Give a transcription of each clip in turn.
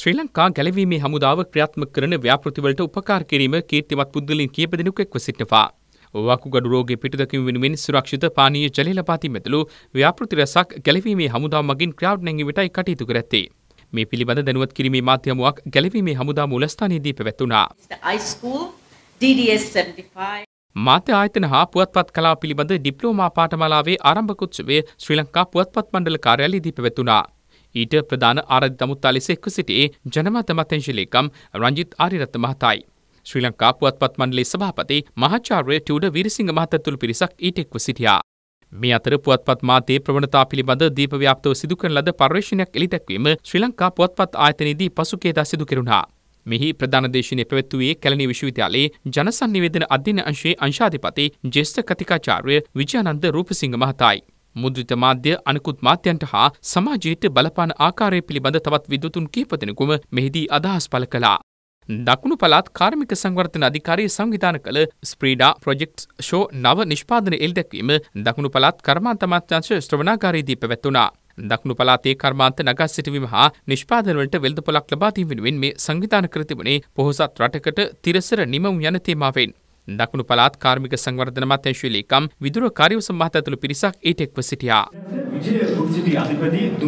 ශ්‍රී ලංකා ගැලවීමේ හමුදාව ක්‍රියාත්මක කරන ව්‍යාපෘතිවලට උපකාර කිරීම කීර්තිමත් පුද්ගලින් කිහිප දෙනෙකු එක්ව සිටිනවා. වකුගඩු රෝගේ පිටුදකින් වෙනුවෙන් සුරක්ෂිත පානීය ජලය ලබා දීමතුළු ව්‍යාපෘති රැසක් ගැලවීමේ හමුදාව මගින් ක්‍රියාවට නැංවීමටයි කටයුතු කර ඇත්තේ. මේ පිළිබඳ දැනුවත් කිරීමේ මාධ්‍යමුවක් ගැලවීමේ හමුදා මූලස්ථානයේදී පැවැත්වුණා. මාධ්‍ය ආයතන හා පුවත්පත් කලාව පිළිබඳ ඩිප්ලෝමා පාඨමාලාවේ ආරම්භක උත්සවය ශ්‍රී ලංකා පුවත්පත් මණ්ඩල කාර්යාලයේදී පැවැත්වුණා. ඊට ප්‍රධාන ආරධි තමුත්තා ලෙස එක්ව සිටියේ ජනමාධ්‍ය මතංශලේකම් රංජිත් ආරිරත්න මහතායි. ශ්‍රී ලංකා පුවත්පත් මණ්ඩලයේ සභාපති මහාචාර්ය ටියුඩ වීරසිංහ මහතාතුළු පිරිසක් ඊට එක්ව සිටියා. මේ අතර පුවත්පත් මාතේ ප්‍රවණතා පිළිබඳ දීපව්‍යාප්තව සිදු කරන ලද පර්යේෂණයක් එළිදැක්වීම ශ්‍රී ලංකා පුවත්පත් ආයතනයේදී පසුකේදා සිදු කෙරුණා. මෙහි ප්‍රධාන දේශනය පැවැත්වුවේ කැලණි විශ්වවිද්‍යාලයේ ජනසන්නිවේදන අධ්‍යන අංශයේ අංශාධිපති ජ්‍යෙෂ්ඨ කතිකාචාර්ය විජයානන්ද රූපසිංහ මහතායි. මුද්‍රිත මාධ්‍ය අනිකුත් මාධ්‍යන්ට හා සමාජයට බලපාන ආකාරය පිළිබඳ තවත් විද්වතුන් කීපදෙනෙකුම මෙහිදී අදහස් පළ කළා. දකුණු පළාත් කාර්මික සංවර්ධන අධිකාරී සංවිධාන කළ ස්ප්‍රීඩා ප්‍රොජෙක්ට් ෂෝ නව නිෂ්පාදන එල්දැක්වීම දකුණු පළාත් කර්මාන්ත අමාත්‍යාංශ ශ්‍රවණාකාරයේදී පැවැත්වුණා. දක්ුණු පලාතේ කර්මාන්ත නගා සිටවීම හා නිෂ්පාදනවලට වෙල්ද පොලක් ලබාදීම වෙනුවෙන් මේ සංවිධාන කර තිබුණේ පොහොසත් රටකට තිරසර නිමවුම් යන තේමාවෙන්. දකුණු පළාත් කාර්මික සංවර්ධන මතැංශුවේ ලේකම් විදුර කාර්ය සම්බන්ධ ඇතුළු පිරිසක් ඊට එක්ව සිටියා.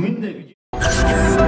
විජය